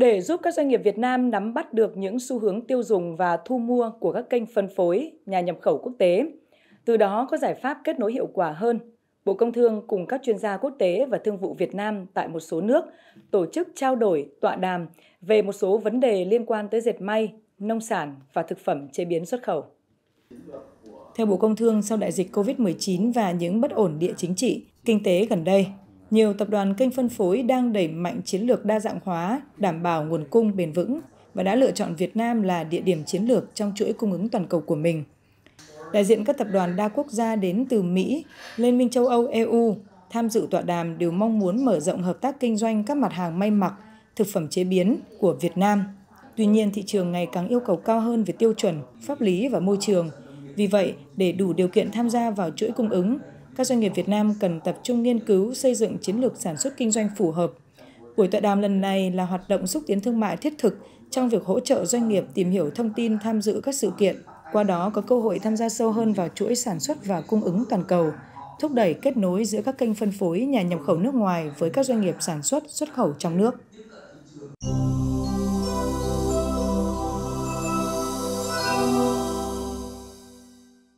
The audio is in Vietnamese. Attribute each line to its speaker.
Speaker 1: Để giúp các doanh nghiệp Việt Nam nắm bắt được những xu hướng tiêu dùng và thu mua của các kênh phân phối, nhà nhập khẩu quốc tế, từ đó có giải pháp kết nối hiệu quả hơn, Bộ Công Thương cùng các chuyên gia quốc tế và thương vụ Việt Nam tại một số nước tổ chức trao đổi, tọa đàm về một số vấn đề liên quan tới dệt may, nông sản và thực phẩm chế biến xuất khẩu. Theo Bộ Công Thương, sau đại dịch COVID-19 và những bất ổn địa chính trị, kinh tế gần đây, nhiều tập đoàn kênh phân phối đang đẩy mạnh chiến lược đa dạng hóa, đảm bảo nguồn cung bền vững và đã lựa chọn Việt Nam là địa điểm chiến lược trong chuỗi cung ứng toàn cầu của mình. Đại diện các tập đoàn đa quốc gia đến từ Mỹ, Liên minh châu Âu, EU tham dự tọa đàm đều mong muốn mở rộng hợp tác kinh doanh các mặt hàng may mặc, thực phẩm chế biến của Việt Nam. Tuy nhiên, thị trường ngày càng yêu cầu cao hơn về tiêu chuẩn, pháp lý và môi trường. Vì vậy, để đủ điều kiện tham gia vào chuỗi cung ứng, các doanh nghiệp Việt Nam cần tập trung nghiên cứu xây dựng chiến lược sản xuất kinh doanh phù hợp. Buổi tọa đàm lần này là hoạt động xúc tiến thương mại thiết thực trong việc hỗ trợ doanh nghiệp tìm hiểu thông tin tham dự các sự kiện, qua đó có cơ hội tham gia sâu hơn vào chuỗi sản xuất và cung ứng toàn cầu, thúc đẩy kết nối giữa các kênh phân phối nhà nhập khẩu nước ngoài với các doanh nghiệp sản xuất xuất khẩu trong nước.